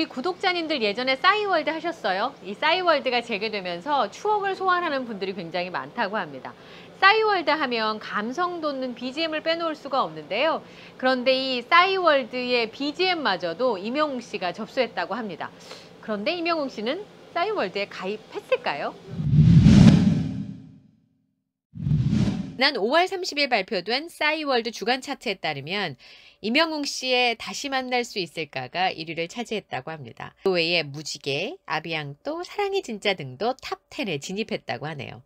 우리 구독자님들 예전에 싸이월드 하셨어요? 이 싸이월드가 재개되면서 추억을 소환하는 분들이 굉장히 많다고 합니다. 싸이월드 하면 감성 돋는 BGM을 빼놓을 수가 없는데요. 그런데 이 싸이월드의 BGM마저도 임영웅 씨가 접수했다고 합니다. 그런데 임영웅 씨는 싸이월드에 가입했을까요? 지난 5월 30일 발표된 싸이월드 주간 차트에 따르면 이명웅 씨의 다시 만날 수 있을까가 1위를 차지했다고 합니다. 그 외에 무지개, 아비앙또, 사랑이 진짜 등도 탑10에 진입했다고 하네요.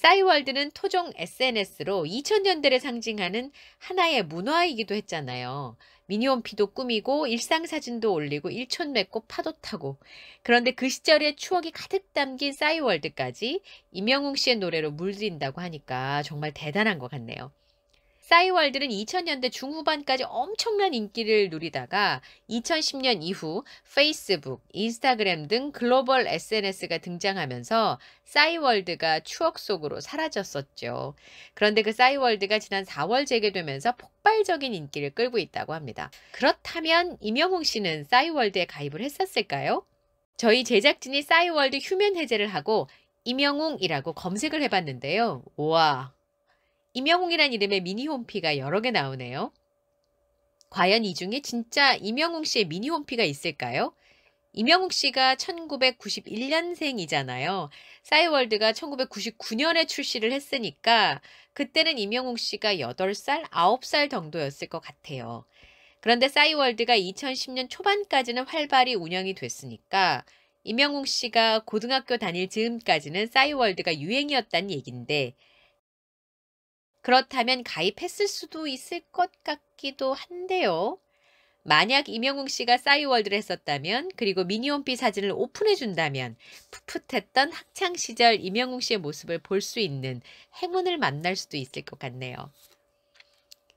싸이월드는 토종 SNS로 2000년대를 상징하는 하나의 문화이기도 했잖아요. 미니홈피도 꾸미고 일상사진도 올리고 일촌 맺고 파도 타고 그런데 그 시절의 추억이 가득 담긴 싸이월드까지 임영웅 씨의 노래로 물들인다고 하니까 정말 대단한 것 같네요. 싸이월드는 2000년대 중후반까지 엄청난 인기를 누리다가 2010년 이후 페이스북, 인스타그램 등 글로벌 SNS가 등장하면서 싸이월드가 추억 속으로 사라졌었죠. 그런데 그 싸이월드가 지난 4월 재개되면서 폭발적인 인기를 끌고 있다고 합니다. 그렇다면 임영웅 씨는 싸이월드에 가입을 했었을까요? 저희 제작진이 싸이월드 휴면 해제를 하고 임영웅이라고 검색을 해봤는데요. 와 임영웅이란 이름의 미니홈피가 여러 개 나오네요. 과연 이 중에 진짜 임영웅 씨의 미니홈피가 있을까요? 임영웅 씨가 1991년생이잖아요. 싸이월드가 1999년에 출시를 했으니까 그때는 임영웅 씨가 8살, 9살 정도였을 것 같아요. 그런데 싸이월드가 2010년 초반까지는 활발히 운영이 됐으니까 임영웅 씨가 고등학교 다닐 즈음까지는 싸이월드가 유행이었단 얘긴데 그렇다면 가입했을 수도 있을 것 같기도 한데요. 만약 이명웅 씨가 싸이월드를 했었다면 그리고 미니홈피 사진을 오픈해 준다면 풋풋했던 학창 시절 이명웅 씨의 모습을 볼 수 있는 행운을 만날 수도 있을 것 같네요.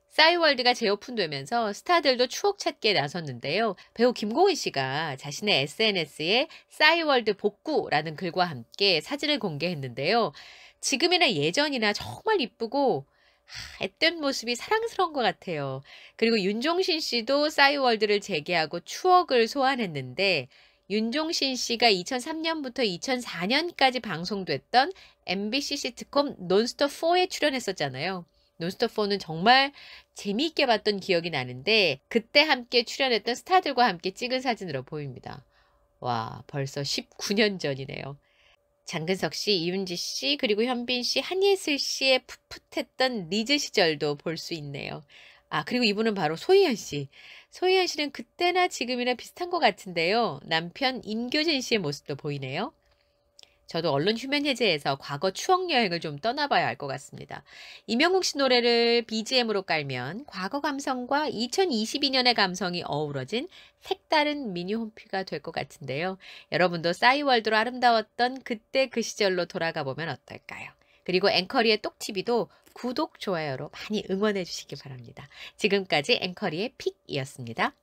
싸이월드가 재오픈되면서 스타들도 추억 찾기에 나섰는데요. 배우 김고은 씨가 자신의 SNS에 싸이월드 복구라는 글과 함께 사진을 공개했는데요. 지금이나 예전이나 정말 이쁘고 앳된 모습이 사랑스러운 것 같아요. 그리고 윤종신 씨도 싸이월드를 재개하고 추억을 소환했는데 윤종신 씨가 2003년부터 2004년까지 방송됐던 MBC 시트콤 논스터 4에 출연했었잖아요. 논스터 4는 정말 재미있게 봤던 기억이 나는데 그때 함께 출연했던 스타들과 함께 찍은 사진으로 보입니다. 와 벌써 19년 전이네요. 장근석 씨, 이윤지 씨, 그리고 현빈 씨, 한예슬 씨의 풋풋했던 리즈 시절도 볼 수 있네요. 아, 그리고 이분은 바로 소희연 씨. 소희연 씨는 그때나 지금이나 비슷한 것 같은데요. 남편 임교진 씨의 모습도 보이네요. 저도 언론 휴면 해제에서 과거 추억 여행을 좀 떠나봐야 할 것 같습니다. 이명웅 씨 노래를 BGM으로 깔면 과거 감성과 2022년의 감성이 어우러진 색다른 미니 홈피가 될 것 같은데요. 여러분도 싸이월드로 아름다웠던 그때 그 시절로 돌아가 보면 어떨까요? 그리고 앵커리의 똑TV도 구독, 좋아요로 많이 응원해 주시기 바랍니다. 지금까지 앵커리의 픽이었습니다.